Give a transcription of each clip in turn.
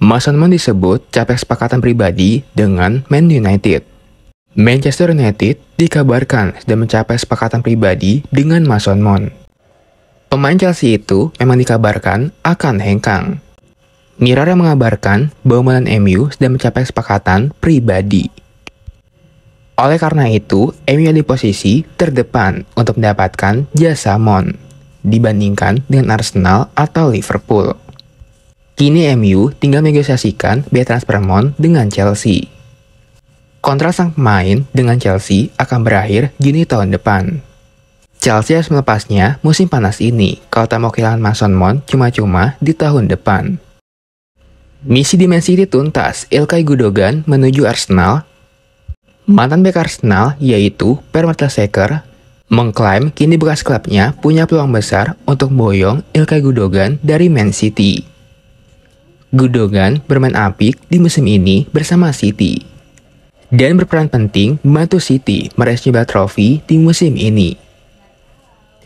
Mason disebut capek sepakatan pribadi dengan Man United. Manchester United dikabarkan sudah mencapai sepakatan pribadi dengan Mason Mount. Pemain Chelsea itu memang dikabarkan akan hengkang. yang mengabarkan bahwa Milan MU sudah mencapai kesepakatan pribadi. Oleh karena itu, MU di posisi terdepan untuk mendapatkan jasa Mount dibandingkan dengan Arsenal atau Liverpool. Kini MU tinggal negosiasikan biaya transfer Mount dengan Chelsea. Kontrak sang pemain dengan Chelsea akan berakhir Juni tahun depan. Chelsea harus melepasnya musim panas ini kalau tak mau kehilangan Mason Mount cuma-cuma di tahun depan. Misi dimensi City tuntas, Ilkay Gudogan menuju Arsenal. Mantan bek Arsenal yaitu Per Mertesacker mengklaim kini bekas klubnya punya peluang besar untuk boyong Ilkay Gudogan dari Man City. Gudogan bermain apik di musim ini bersama City dan berperan penting membantu City meraih jumlah trofi di musim ini.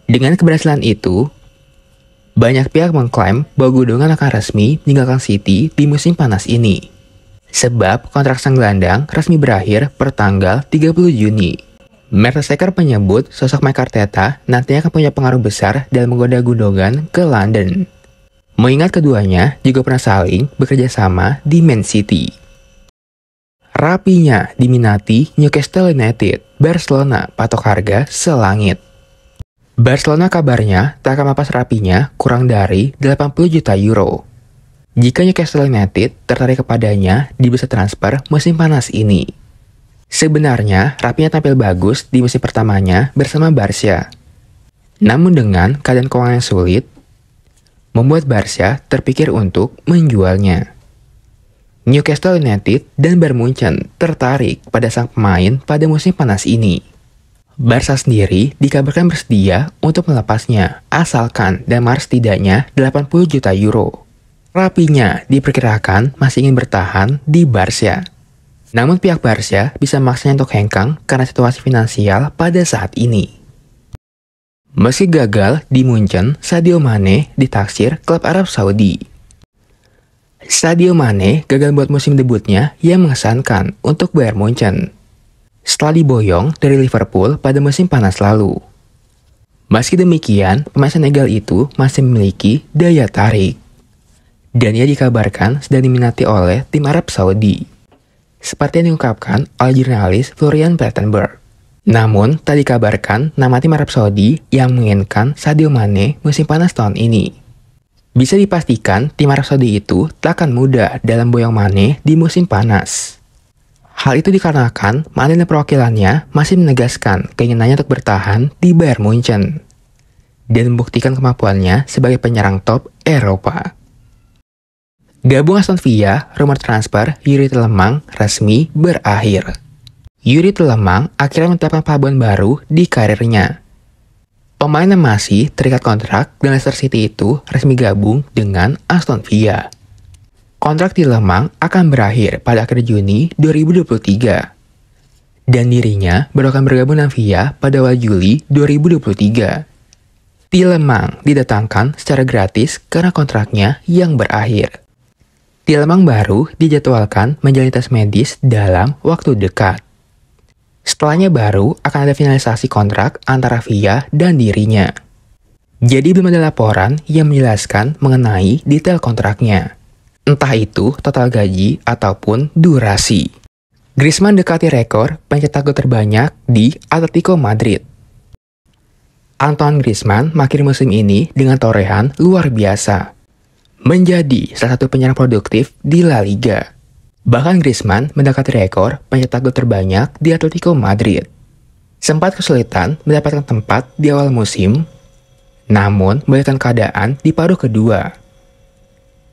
Dengan keberhasilan itu, banyak pihak mengklaim bahwa Gudogan akan resmi meninggalkan City di musim panas ini. Sebab kontrak sang gelandang resmi berakhir per tanggal 30 Juni. Mertesacker menyebut sosok Mike Arteta nantinya akan punya pengaruh besar dalam menggoda Gundogan ke London. Mengingat keduanya juga pernah saling bekerja sama di Man City. Rapinya diminati Newcastle United, Barcelona patok harga selangit. Barcelona kabarnya tak akan mapas rapinya kurang dari 80 juta euro. Jika Newcastle United tertarik kepadanya di bursa transfer musim panas ini. Sebenarnya, Rapinya tampil bagus di musim pertamanya bersama Barca. Namun dengan keadaan keuangan yang sulit, membuat Barca terpikir untuk menjualnya. Newcastle United dan Bayern Munchen tertarik pada sang pemain pada musim panas ini. Barca sendiri dikabarkan bersedia untuk melepasnya asalkan Damar setidaknya 80 juta euro. Rapinya diperkirakan masih ingin bertahan di Barca. Namun pihak Barca bisa maksanya untuk hengkang karena situasi finansial pada saat ini. Meski gagal di Munchen, Sadio Mane ditaksir klub Arab Saudi. Sadio Mane gagal buat musim debutnya yang mengesankan untuk Bayern Munchen. Setelah diboyong dari Liverpool pada musim panas lalu. Meski demikian, pemain Senegal itu masih memiliki daya tarik. Dan ia dikabarkan sedang diminati oleh tim Arab Saudi. Seperti yang diungkapkan oleh jurnalis Florian Plettenberg. Namun, tadi kabarkan nama tim Arab Saudi yang menginginkan Sadio Mane musim panas tahun ini. Bisa dipastikan tim Arab Saudi itu takkan akan mudah dalam boyong Mane di musim panas. Hal itu dikarenakan Mane dan perwakilannya masih menegaskan keinginannya untuk bertahan di Bayern Munchen dan membuktikan kemampuannya sebagai penyerang top Eropa. Gabung Aston Villa, rumor transfer Yuri Telemang resmi berakhir. Yuri Telemang akhirnya menetapkan pelabuhan baru di karirnya. Pemain yang masih terikat kontrak dengan Leicester City itu resmi gabung dengan Aston Villa. Kontrak Telemang akan berakhir pada akhir Juni 2023. Dan dirinya baru akan bergabung dengan Villa pada awal Juli 2023. Lemang didatangkan secara gratis karena kontraknya yang berakhir. Lemang baru dijadwalkan menjalani tes medis dalam waktu dekat. Setelahnya baru akan ada finalisasi kontrak antara Via dan dirinya. Jadi belum ada laporan yang menjelaskan mengenai detail kontraknya. Entah itu total gaji ataupun durasi. Griezmann dekati rekor pencetak gol terbanyak di Atletico Madrid. Antoine Griezmann makin musim ini dengan torehan luar biasa. Menjadi salah satu penyerang produktif di La Liga. Bahkan Griezmann mendekati rekor pencetak gol terbanyak di Atletico Madrid. Sempat kesulitan mendapatkan tempat di awal musim, namun melihatkan keadaan di paruh kedua.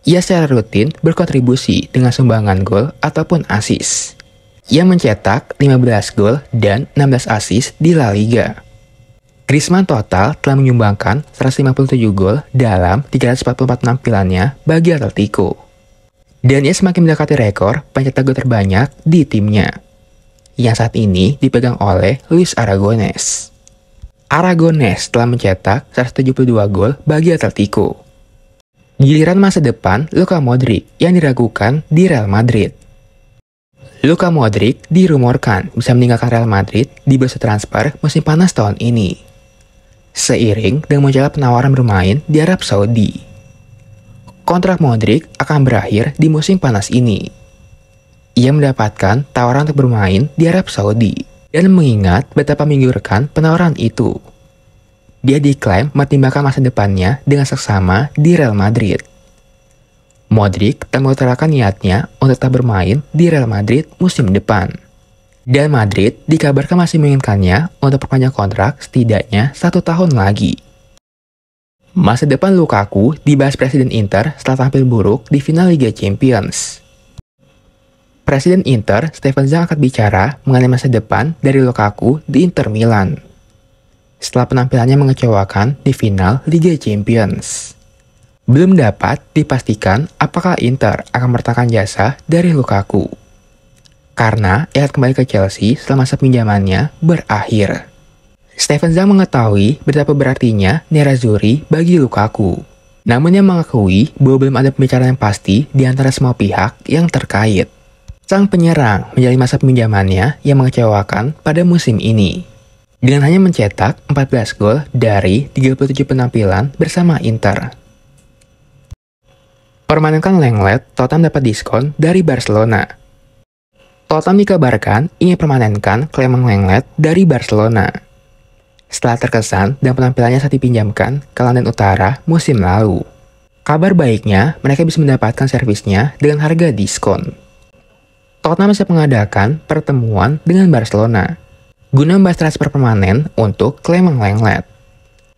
Ia secara rutin berkontribusi dengan sumbangan gol ataupun asis. Ia mencetak 15 gol dan 16 asis di La Liga. Griezmann total telah menyumbangkan 157 gol dalam 344 penampilannya bagi Atletico. Dan ia semakin mendekati rekor pencetak gol terbanyak di timnya, yang saat ini dipegang oleh Luis Aragones. Aragones telah mencetak 172 gol bagi Atletico. Giliran masa depan Luka Modric yang diragukan di Real Madrid. Luka Modric dirumorkan bisa meninggalkan Real Madrid di bursa transfer musim panas tahun ini. Seiring dengan munculnya penawaran bermain di Arab Saudi kontrak Modric akan berakhir di musim panas ini. Ia mendapatkan tawaran untuk bermain di Arab Saudi dan mengingat betapa menggiurkan penawaran itu. Dia diklaim mempertimbangkan masa depannya dengan seksama di Real Madrid. Modric mengutarakan niatnya untuk tetap bermain di Real Madrid musim depan. Dan Madrid dikabarkan masih menginginkannya untuk perpanjang kontrak setidaknya satu tahun lagi. Masa depan Lukaku di dibahas Presiden Inter setelah tampil buruk di final Liga Champions. Presiden Inter, Stefan Zhang, akan bicara mengenai masa depan dari Lukaku di Inter Milan. Setelah penampilannya mengecewakan di final Liga Champions. Belum dapat dipastikan apakah Inter akan mertakan jasa dari Lukaku. Karena ia kembali ke Chelsea selama masa pinjamannya berakhir. Stephen Zhang mengetahui betapa berartinya Nerazzurri bagi Lukaku. Namun yang mengakui bahwa belum ada pembicaraan yang pasti di antara semua pihak yang terkait. Sang penyerang menjalani masa peminjamannya yang mengecewakan pada musim ini. Dengan hanya mencetak 14 gol dari 37 penampilan bersama Inter. Permanenkan Lenglet, Tottenham dapat diskon dari Barcelona. Tottenham dikabarkan ingin permanenkan Clement Lenglet dari Barcelona setelah terkesan dan penampilannya saat dipinjamkan ke London Utara musim lalu. Kabar baiknya, mereka bisa mendapatkan servisnya dengan harga diskon. Tottenham bisa mengadakan pertemuan dengan Barcelona guna membahas transfer permanen untuk Clement Lenglet.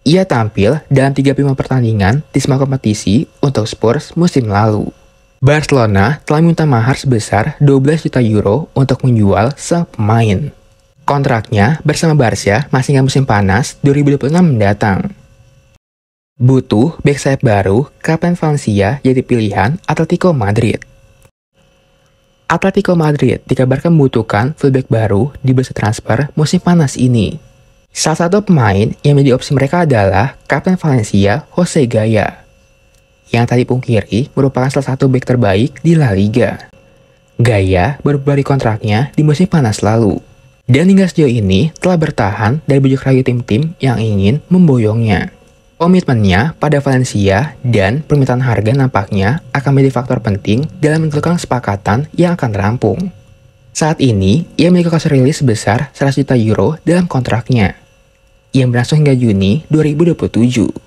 Ia tampil dalam 35 pertandingan di semua kompetisi untuk Spurs musim lalu. Barcelona telah minta mahar sebesar 12 juta euro untuk menjual sang pemain. Kontraknya bersama Barca masih nggak musim panas 2026 mendatang. Butuh back sayap baru, Kapten Valencia jadi pilihan Atletico Madrid. Atletico Madrid dikabarkan membutuhkan fullback baru di bursa transfer musim panas ini. Salah satu pemain yang menjadi opsi mereka adalah Kapten Valencia Jose Gaya, yang tadi pungkiri merupakan salah satu back terbaik di La Liga. Gaya baru kontraknya di musim panas lalu. Dan hingga sejauh ini telah bertahan dari bujuk rayu tim-tim yang ingin memboyongnya. Komitmennya pada Valencia dan permintaan harga nampaknya akan menjadi faktor penting dalam menentukan kesepakatan yang akan rampung. Saat ini, ia memiliki kasus rilis sebesar 100 juta euro dalam kontraknya, yang berlangsung hingga Juni 2027.